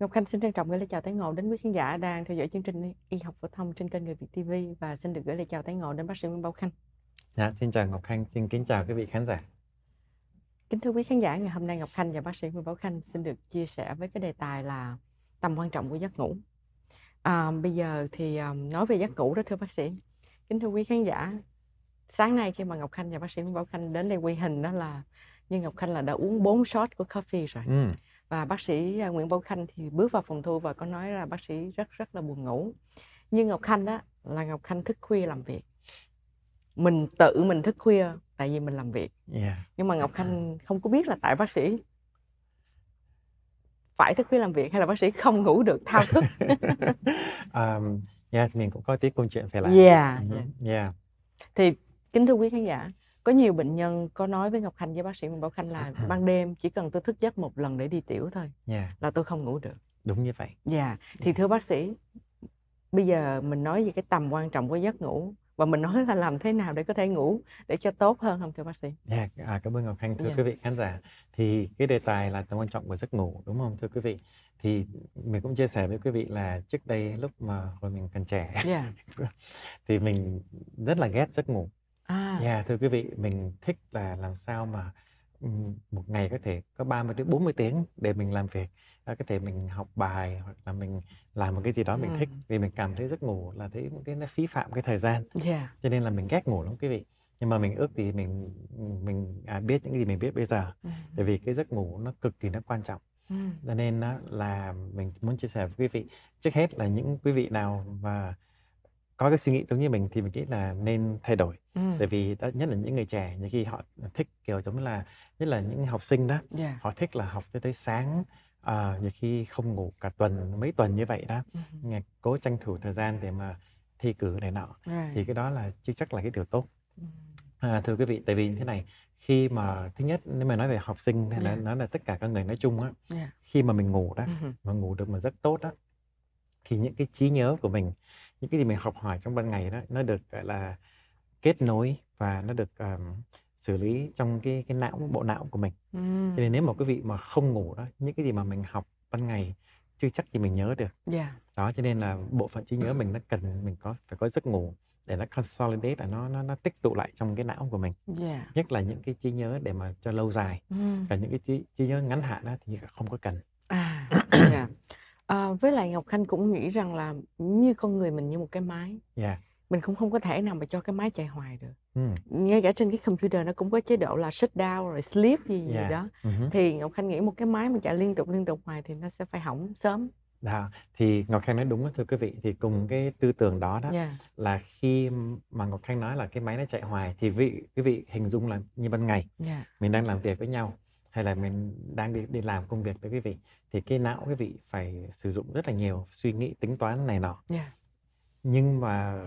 Ngọc Khanh xin trân trọng gửi lời chào tái ngộ đến quý khán giả đang theo dõi chương trình Y học phổ thông trên kênh Người Việt TV và xin được gửi lời chào tái ngộ đến bác sĩ Nguyễn Bảo Khanh. Dạ, xin chào Ngọc Khanh, xin kính chào quý vị khán giả. Kính thưa quý khán giả, ngày hôm nay Ngọc Khanh và bác sĩ Nguyễn Bảo Khanh xin được chia sẻ với cái đề tài là tầm quan trọng của giấc ngủ. À, bây giờ thì à, nói về giấc ngủ đó thưa bác sĩ. Kính thưa quý khán giả, sáng nay khi mà Ngọc Khanh và bác sĩ Nguyễn Bảo Khanh đến đây quay hình đó là như Ngọc Khanh là đã uống 4 shot của coffee rồi. Ừ và bác sĩ à, Nguyễn Bảo Khanh thì bước vào phòng thu và có nói là bác sĩ rất rất là buồn ngủ nhưng Ngọc Khanh đó là Ngọc Khanh thức khuya làm việc mình tự mình thức khuya tại vì mình làm việc yeah. nhưng mà Ngọc Khanh uh-huh. không có biết là tại bác sĩ phải thức khuya làm việc hay là bác sĩ không ngủ được thao thức um, yeah, thì mình cũng có tí câu chuyện phải lại yeah. Uh-huh. yeah. thì kính thưa quý khán giả có nhiều bệnh nhân có nói với ngọc khanh với bác sĩ ngọc bảo khanh là ban đêm chỉ cần tôi thức giấc một lần để đi tiểu thôi yeah. Dạ. là tôi không ngủ được đúng như vậy dạ yeah. thì yeah. Dạ. thưa bác sĩ bây giờ mình nói về cái tầm quan trọng của giấc ngủ và mình nói là làm thế nào để có thể ngủ để cho tốt hơn không thưa bác sĩ? Dạ, yeah, à, cảm ơn Ngọc Khanh thưa yeah. Dạ. quý vị khán giả. Thì cái đề tài là tầm quan trọng của giấc ngủ đúng không thưa quý vị? Thì mình cũng chia sẻ với quý vị là trước đây lúc mà hồi mình còn trẻ yeah. thì mình rất là ghét giấc ngủ À. yeah, dạ, thưa quý vị, mình thích là làm sao mà một ngày có thể có 30 đến 40 tiếng để mình làm việc có thể mình học bài hoặc là mình làm một cái gì đó mình ừ. thích vì mình cảm thấy giấc ngủ là thấy cái nó phí phạm cái thời gian yeah. Dạ. cho nên là mình ghét ngủ lắm quý vị nhưng mà mình ước thì mình mình à, biết những gì mình biết bây giờ ừ. tại vì cái giấc ngủ nó cực kỳ nó quan trọng cho ừ. nên là mình muốn chia sẻ với quý vị trước hết là những quý vị nào mà có cái suy nghĩ giống như mình thì mình nghĩ là nên thay đổi ừ. bởi vì đó, nhất là những người trẻ nhiều khi họ thích kiểu giống là nhất là những học sinh đó yeah. Dạ. họ thích là học cho tới sáng à, nhiều khi không ngủ cả tuần mấy tuần như vậy đó ừ. cố tranh thủ thời gian để mà thi cử này nọ right. thì cái đó là chưa chắc là cái điều tốt ừ. à, thưa quý vị tại vì như thế này khi mà thứ nhất nếu mà nói về học sinh hay là yeah. Dạ. nói là tất cả các người nói chung á yeah. Dạ. khi mà mình ngủ đó uh-huh. mà ngủ được mà rất tốt đó thì những cái trí nhớ của mình những cái gì mình học hỏi trong ban ngày đó nó được gọi là kết nối và nó được um, xử lý trong cái cái não bộ não của mình ừ. cho nên nếu mà quý vị mà không ngủ đó những cái gì mà mình học ban ngày chưa chắc thì mình nhớ được yeah. Dạ. đó cho nên là bộ phận trí nhớ mình nó cần mình có phải có giấc ngủ để nó consolidate là nó nó nó tích tụ lại trong cái não của mình yeah. Dạ. nhất là những cái trí nhớ để mà cho lâu dài ừ. còn những cái trí, trí nhớ ngắn hạn đó thì không có cần à, yeah. Dạ. Ờ, với lại Ngọc Khanh cũng nghĩ rằng là như con người mình như một cái máy. Yeah. Dạ. Mình cũng không có thể nào mà cho cái máy chạy hoài được. Mm. Ngay cả trên cái computer nó cũng có chế độ là shut down rồi sleep gì gì dạ. đó. Mm-hmm. Thì Ngọc Khanh nghĩ một cái máy mà chạy liên tục liên tục hoài thì nó sẽ phải hỏng sớm. Đó. Thì Ngọc Khanh nói đúng đó thưa quý vị Thì cùng cái tư tưởng đó đó yeah. Dạ. Là khi mà Ngọc Khanh nói là cái máy nó chạy hoài Thì vị quý vị hình dung là như ban ngày yeah. Mình đang làm việc với nhau hay là mình đang đi đi làm công việc đấy quý vị thì cái não quý vị phải sử dụng rất là nhiều suy nghĩ tính toán này nọ yeah. Dạ. nhưng mà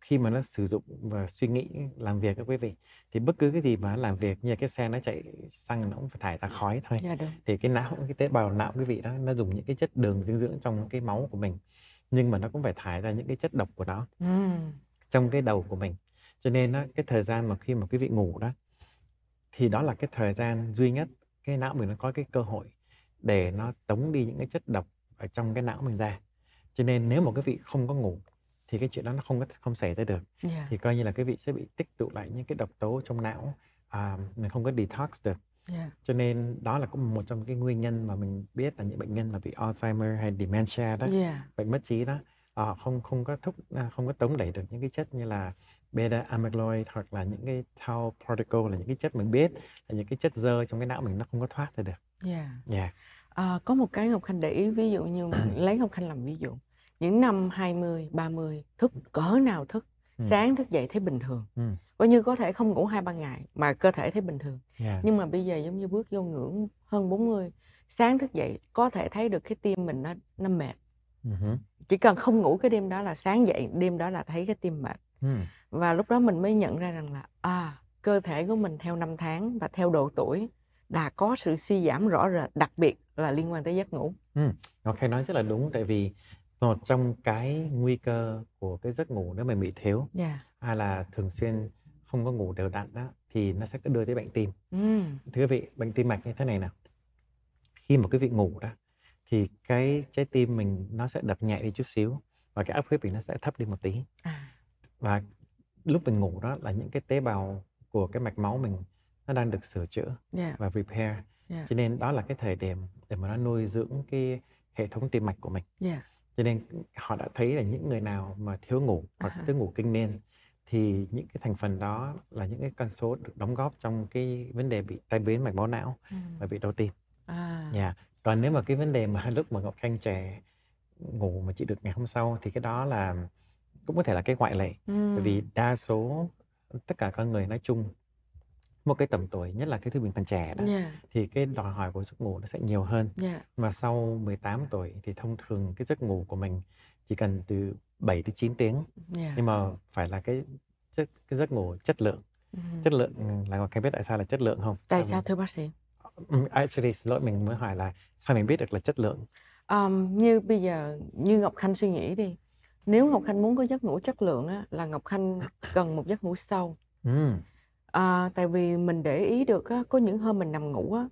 khi mà nó sử dụng và suy nghĩ làm việc các quý vị thì bất cứ cái gì mà làm việc như là cái xe nó chạy xăng nó cũng phải thải ra khói thôi yeah, dạ, đúng. thì cái não cái tế bào não quý vị đó nó dùng những cái chất đường dinh dưỡng trong cái máu của mình nhưng mà nó cũng phải thải ra những cái chất độc của nó mm. trong cái đầu của mình cho nên đó, cái thời gian mà khi mà quý vị ngủ đó thì đó là cái thời gian duy nhất cái não mình nó có cái cơ hội để nó tống đi những cái chất độc ở trong cái não mình ra cho nên nếu một cái vị không có ngủ thì cái chuyện đó nó không có không xảy ra được yeah. Dạ. thì coi như là cái vị sẽ bị tích tụ lại những cái độc tố trong não à, mình không có detox được yeah. Dạ. cho nên đó là cũng một trong cái nguyên nhân mà mình biết là những bệnh nhân mà bị Alzheimer hay dementia đó yeah. Dạ. bệnh mất trí đó họ ờ, không không có thúc à, không có tống đẩy được những cái chất như là beta amyloid hoặc là những cái tau particle là những cái chất mình biết là những cái chất dơ trong cái não mình nó không có thoát ra được. Yeah. Yeah. À, có một cái Ngọc Khanh để ý ví dụ như ừ. lấy Ngọc Khanh làm ví dụ những năm 20, 30 thức cỡ nào thức ừ. sáng thức dậy thấy bình thường ừ. coi như có thể không ngủ hai ba ngày mà cơ thể thấy bình thường yeah. Dạ. nhưng mà bây giờ giống như bước vô ngưỡng hơn 40 sáng thức dậy có thể thấy được cái tim mình nó nó mệt uh-huh. chỉ cần không ngủ cái đêm đó là sáng dậy đêm đó là thấy cái tim mệt uh-huh. và lúc đó mình mới nhận ra rằng là à cơ thể của mình theo năm tháng và theo độ tuổi đã có sự suy giảm rõ rệt đặc biệt là liên quan tới giấc ngủ. Ừ, ok nói rất là đúng tại vì một trong cái nguy cơ của cái giấc ngủ nếu mà bị thiếu yeah. Dạ. hay là thường xuyên không có ngủ đều đặn đó thì nó sẽ đưa tới bệnh tim. Ừ. Thưa quý vị, bệnh tim mạch như thế này nào. Khi mà quý vị ngủ đó thì cái trái tim mình nó sẽ đập nhẹ đi chút xíu và cái áp huyết mình nó sẽ thấp đi một tí à. và lúc mình ngủ đó là những cái tế bào của cái mạch máu mình nó đang được sửa chữa yeah. Dạ. và repair yeah. Dạ. cho nên đó là cái thời điểm để mà nó nuôi dưỡng cái hệ thống tim mạch của mình yeah. Dạ. cho nên họ đã thấy là những người nào mà thiếu ngủ hoặc uh-huh. thiếu ngủ kinh niên thì những cái thành phần đó là những cái con số được đóng góp trong cái vấn đề bị tai biến mạch máu não uh-huh. và bị đau tim. À. Yeah còn nếu mà cái vấn đề mà lúc mà ngọc khanh trẻ ngủ mà chị được ngày hôm sau thì cái đó là cũng có thể là cái ngoại lệ ừ. vì đa số tất cả các người nói chung một cái tầm tuổi nhất là cái thứ bình còn trẻ đó yeah. Dạ. thì cái đòi hỏi của giấc ngủ nó sẽ nhiều hơn yeah. Dạ. mà sau 18 tuổi thì thông thường cái giấc ngủ của mình chỉ cần từ 7 đến 9 tiếng yeah. Dạ. nhưng mà phải là cái giấc cái giấc ngủ chất lượng ừ. chất lượng là có cái biết tại sao là chất lượng không tại sao, sao thưa bác sĩ actually lỗi mình mới hỏi là sao mình biết được là chất lượng um, như bây giờ như ngọc khanh suy nghĩ đi nếu ngọc khanh muốn có giấc ngủ chất lượng á, là ngọc khanh cần một giấc ngủ sâu mm. à, tại vì mình để ý được á, có những hôm mình nằm ngủ á,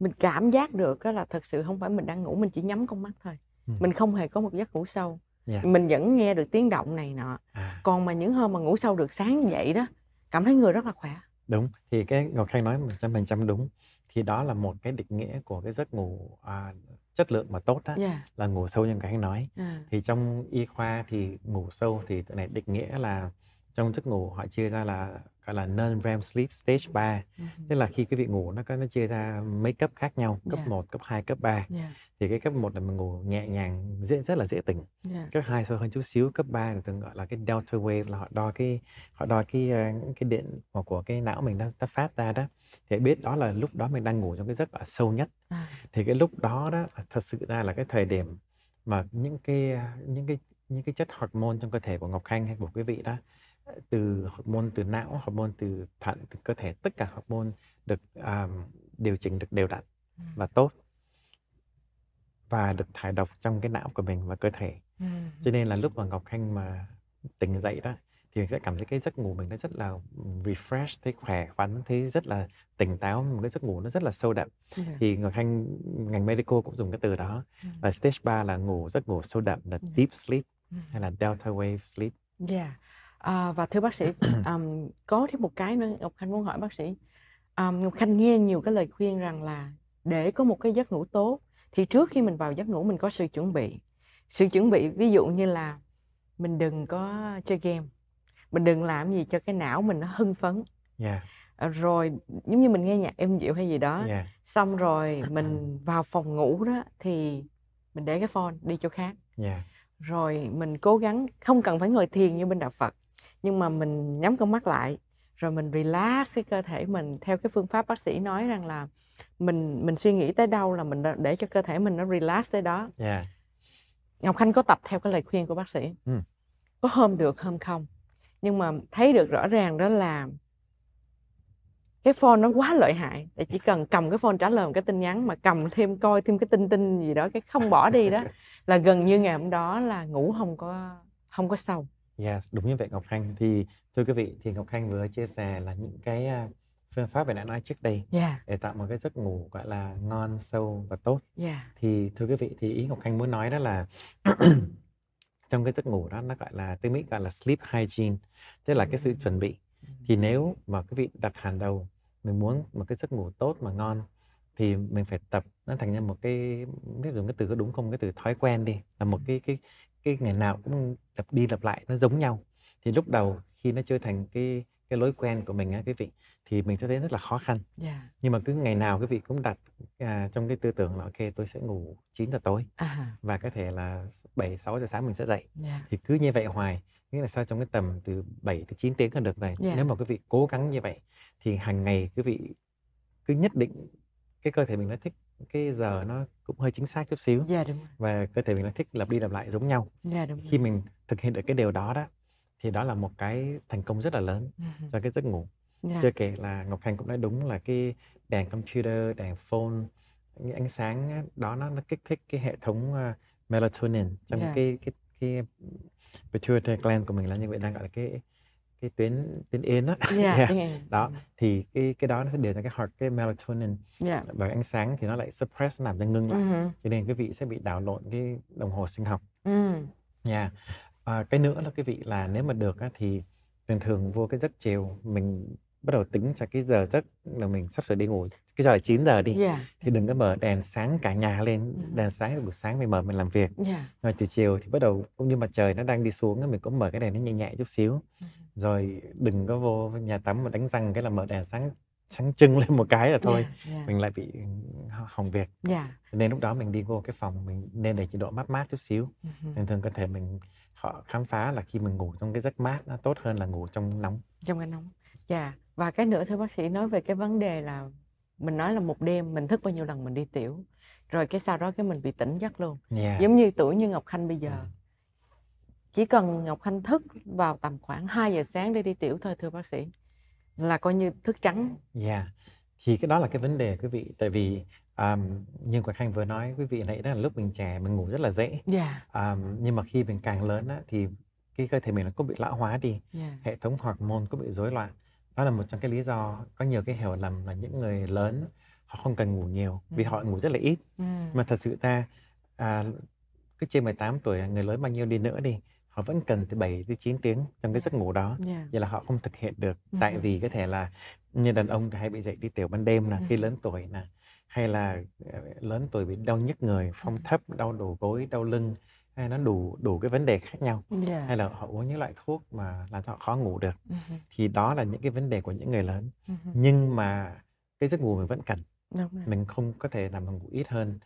mình cảm giác được á, là thật sự không phải mình đang ngủ mình chỉ nhắm con mắt thôi mm. mình không hề có một giấc ngủ sâu yes. Dạ. mình vẫn nghe được tiếng động này nọ à. còn mà những hôm mà ngủ sâu được sáng dậy đó cảm thấy người rất là khỏe đúng thì cái ngọc khanh nói một trăm phần trăm đúng thì đó là một cái định nghĩa của cái giấc ngủ à, chất lượng mà tốt đó yeah. Dạ. là ngủ sâu như cái anh nói yeah. À. thì trong y khoa thì ngủ sâu thì này định nghĩa là trong giấc ngủ họ chia ra là gọi là non REM sleep stage 3 uh-huh. tức là khi cái vị ngủ nó có nó chia ra mấy cấp khác nhau cấp yeah. 1, cấp 2, cấp 3 yeah. thì cái cấp 1 là mình ngủ nhẹ nhàng dễ rất là dễ tỉnh yeah. cấp 2 sâu hơn chút xíu cấp 3 là thường gọi là cái delta wave là họ đo cái họ đo cái ờ, cái điện của, của cái não mình đang phát ra đó thì biết đó là lúc đó mình đang ngủ trong cái giấc sâu nhất à. thì cái lúc đó đó thật sự ra là cái thời điểm mà những cái ờ, những cái những cái chất hormone trong cơ thể của Ngọc Khanh hay của quý vị đó từ hormone từ não hormone từ thận từ cơ thể tất cả hormone được um, điều chỉnh được đều đặn ừ. và tốt và được thải độc trong cái não của mình và cơ thể ừ. cho nên là lúc mà ngọc khanh mà tỉnh dậy đó thì mình sẽ cảm thấy cái giấc ngủ mình nó rất là refresh thấy khỏe khoắn thấy rất là tỉnh táo một cái giấc ngủ nó rất là sâu đậm ừ. thì ngọc khanh ngành medical cũng dùng cái từ đó ừ. là stage 3 là ngủ giấc ngủ sâu đậm là deep sleep hay là delta wave sleep yeah dạ. À, và thưa bác sĩ, um, có thêm một cái nữa Ngọc Khanh muốn hỏi bác sĩ. Um, Ngọc Khanh nghe nhiều cái lời khuyên rằng là để có một cái giấc ngủ tốt thì trước khi mình vào giấc ngủ mình có sự chuẩn bị. Sự chuẩn bị ví dụ như là mình đừng có chơi game, mình đừng làm gì cho cái não mình nó hưng phấn. Yeah. Ờ, rồi giống như mình nghe nhạc êm dịu hay gì đó, yeah. xong rồi mình vào phòng ngủ đó thì mình để cái phone đi chỗ khác. Yeah rồi mình cố gắng không cần phải ngồi thiền như bên đạo Phật nhưng mà mình nhắm con mắt lại rồi mình relax cái cơ thể mình theo cái phương pháp bác sĩ nói rằng là mình mình suy nghĩ tới đâu là mình để cho cơ thể mình nó relax tới đó yeah. ngọc khanh có tập theo cái lời khuyên của bác sĩ mm. có hôm được hôm không nhưng mà thấy được rõ ràng đó là cái phone nó quá lợi hại để chỉ cần cầm cái phone trả lời một cái tin nhắn mà cầm thêm coi thêm cái tin tin gì đó cái không bỏ đi đó là gần như ngày hôm đó là ngủ không có không có sâu Yes, đúng như vậy Ngọc Khanh. Thì thưa quý vị, thì Ngọc Khanh vừa chia sẻ là những cái à, phương pháp về đã nói trước đây yeah. để tạo một cái giấc ngủ gọi là ngon, sâu và tốt. Yeah. Thì thưa quý vị, thì ý Ngọc Khanh muốn nói đó là trong cái giấc ngủ đó nó gọi là tiếng Mỹ gọi là sleep hygiene, tức là cái sự mm. chuẩn bị. Thì nếu mà quý vị đặt hàng đầu mình muốn một cái giấc ngủ tốt mà ngon thì mình phải tập nó thành ra một cái biết dùng cái từ có đúng không cái từ thói quen đi là một mm. cái cái cái ngày nào cũng lặp đi lặp lại nó giống nhau thì lúc đầu khi nó chưa thành cái cái lối quen của mình á quý vị thì mình sẽ thấy rất là khó khăn yeah. Dạ. nhưng mà cứ ngày nào quý vị cũng đặt à, trong cái tư tưởng là ok tôi sẽ ngủ 9 giờ tối Uh-huh. và có thể là 7 6 giờ sáng mình sẽ dậy yeah. Dạ. thì cứ như vậy hoài nghĩa là sao trong cái tầm từ 7 tới 9 tiếng là được này yeah. Dạ. nếu mà quý vị cố gắng như vậy thì hàng ngày quý vị cứ nhất định cái cơ thể mình nó thích cái giờ nó cũng hơi chính xác chút xíu dạ, đúng rồi. và cơ thể mình nó thích lặp đi lặp lại giống nhau dạ, đúng khi rồi. mình thực hiện được cái điều đó đó thì đó là một cái thành công rất là lớn uh-huh. cho cái giấc ngủ yeah. Dạ. chưa kể là ngọc khánh cũng nói đúng là cái đèn computer đèn phone những ánh sáng đó nó, nó kích thích cái hệ thống uh, melatonin trong yeah. Dạ. cái cái cái pituitary gland của mình là như vậy đang gọi là cái cái tuyến tuyến yên dạ, dạ. dạ. đó yeah, yeah. đó thì cái cái đó nó sẽ điều là cái hard cái melatonin yeah. và ánh sáng thì nó lại suppress làm cho ngưng lại uh-huh. cho nên cái vị sẽ bị đảo lộn cái đồng hồ sinh học uh-huh. Ừ. yeah. à, cái nữa là cái vị là nếu mà được á, thì thường thường vô cái giấc chiều mình bắt đầu tính cho cái giờ giấc là mình sắp sửa đi ngủ cái giờ là 9 giờ đi yeah. thì đừng có mở đèn sáng cả nhà lên đèn sáng buổi sáng mình mở mình làm việc yeah. rồi từ chiều thì bắt đầu cũng như mặt trời nó đang đi xuống mình cũng mở cái đèn nó nhẹ nhẹ chút xíu mm-hmm. rồi đừng có vô nhà tắm mà đánh răng cái là mở đèn sáng sáng trưng lên một cái là thôi yeah, yeah. mình lại bị hỏng việc yeah. nên lúc đó mình đi vô cái phòng mình nên để chế độ mát mát chút xíu uh-huh. Mm-hmm. nên thường cơ thể mình họ khám phá là khi mình ngủ trong cái giấc mát nó tốt hơn là ngủ trong nóng trong cái nóng dạ yeah và cái nữa thưa bác sĩ nói về cái vấn đề là mình nói là một đêm mình thức bao nhiêu lần mình đi tiểu rồi cái sau đó cái mình bị tỉnh giấc luôn yeah. giống như tuổi như ngọc khanh bây giờ chỉ cần ngọc khanh thức vào tầm khoảng 2 giờ sáng để đi tiểu thôi thưa bác sĩ là coi như thức trắng yeah. thì cái đó là cái vấn đề quý vị tại vì um, như ngọc khanh vừa nói quý vị nãy đó là lúc mình trẻ mình ngủ rất là dễ yeah. um, nhưng mà khi mình càng lớn á, thì cái cơ thể mình nó cũng bị lão hóa đi yeah. hệ thống hormone cũng bị rối loạn đó là một trong cái lý do có nhiều cái hiểu lầm là những người lớn họ không cần ngủ nhiều ừ. vì họ ngủ rất là ít ừ. mà thật sự ra à, cứ trên 18 tuổi à, người lớn bao nhiêu đi nữa đi họ vẫn cần từ 7 tới 9 tiếng trong cái ừ. giấc ngủ đó yeah. vậy là họ không thực hiện được ừ. tại vì có thể là như đàn ông hay bị dậy đi tiểu ban đêm là ừ. khi lớn tuổi nè hay là à, lớn tuổi bị đau nhức người phong ừ. thấp đau đầu gối đau lưng hay nó đủ đủ cái vấn đề khác nhau yeah. Dạ. hay là họ uống những loại thuốc mà làm cho họ khó ngủ được uh-huh. thì đó là những cái vấn đề của những người lớn uh-huh. nhưng mà cái giấc ngủ mình vẫn cần Đúng rồi. mình không có thể làm mình ngủ ít hơn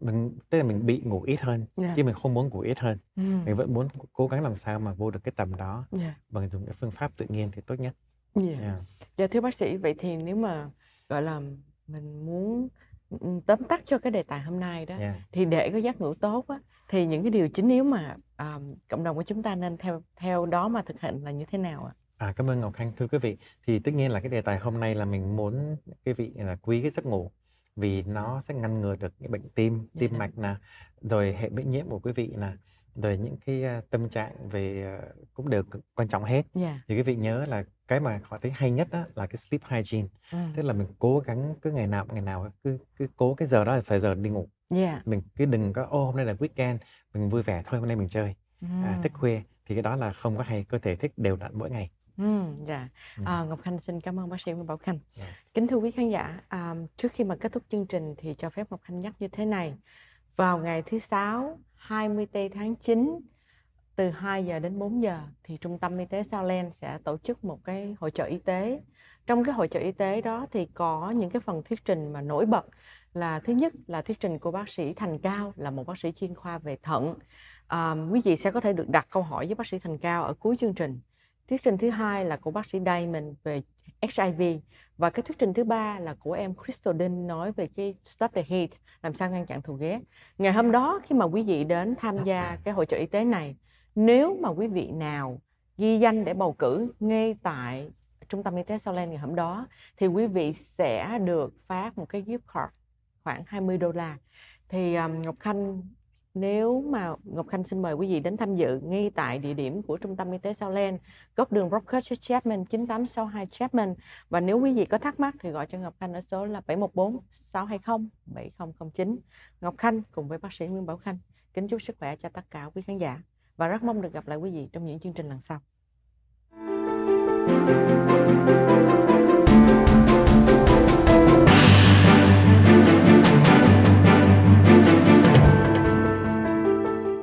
mình tức là mình bị ngủ ít hơn yeah. Dạ. chứ mình không muốn ngủ ít hơn ừ. mình vẫn muốn cố gắng làm sao mà vô được cái tầm đó yeah. Dạ. bằng dùng cái phương pháp tự nhiên thì tốt nhất. Yeah. Yeah. Dạ thưa bác sĩ vậy thì nếu mà gọi là mình muốn tóm tắt cho cái đề tài hôm nay đó yeah. thì để có giác ngủ tốt á thì những cái điều chính yếu mà um, cộng đồng của chúng ta nên theo theo đó mà thực hiện là như thế nào ạ? À, cảm ơn Ngọc Khanh thưa quý vị. Thì tất nhiên là cái đề tài hôm nay là mình muốn quý vị là quý cái giấc ngủ vì nó sẽ ngăn ngừa được những bệnh tim dạ tim vâng. mạch nè rồi hệ miễn nhiễm của quý vị nè rồi những cái ờ, tâm trạng về ờ, cũng đều quan trọng hết yeah. Dạ. thì quý vị nhớ là cái mà họ thấy hay nhất đó là cái sleep hygiene ừ. tức là mình cố gắng cứ ngày nào ngày nào cứ cứ cố cái giờ đó là phải giờ đi ngủ yeah. Dạ. mình cứ đừng có ô hôm nay là weekend mình vui vẻ thôi hôm nay mình chơi à, ừ. à, thức khuya thì cái đó là không có hay cơ thể thích đều đặn mỗi ngày Ừ, dạ. À, Ngọc Khanh xin cảm ơn bác sĩ Nguyễn Bảo Khanh. Yes. Dạ. Kính thưa quý khán giả, à, trước khi mà kết thúc chương trình thì cho phép Ngọc Khanh nhắc như thế này. Vào ngày thứ sáu 20 tây tháng 9 từ 2 giờ đến 4 giờ thì Trung tâm Y tế Sao sẽ tổ chức một cái hội trợ y tế. Trong cái hội trợ y tế đó thì có những cái phần thuyết trình mà nổi bật là thứ nhất là thuyết trình của bác sĩ Thành Cao là một bác sĩ chuyên khoa về thận. À, quý vị sẽ có thể được đặt câu hỏi với bác sĩ Thành Cao ở cuối chương trình thuyết trình thứ hai là của bác sĩ Diamond về HIV và cái thuyết trình thứ ba là của em Crystal Đinh nói về cái Stop the hate làm sao ngăn chặn thù ghét ngày hôm đó khi mà quý vị đến tham gia cái hội trợ y tế này nếu mà quý vị nào ghi danh để bầu cử ngay tại trung tâm y tế Southland ngày hôm đó thì quý vị sẽ được phát một cái gift card khoảng 20 đô la thì um, Ngọc Khanh nếu mà Ngọc Khanh xin mời quý vị đến tham dự ngay tại địa điểm của Trung tâm Y tế Sao góc đường Broadcast Chapman 9862 Chapman. Và nếu quý vị có thắc mắc thì gọi cho Ngọc Khanh ở số là 714 620 7009. Ngọc Khanh cùng với bác sĩ Nguyễn Bảo Khanh kính chúc sức khỏe cho tất cả quý khán giả và rất mong được gặp lại quý vị trong những chương trình lần sau.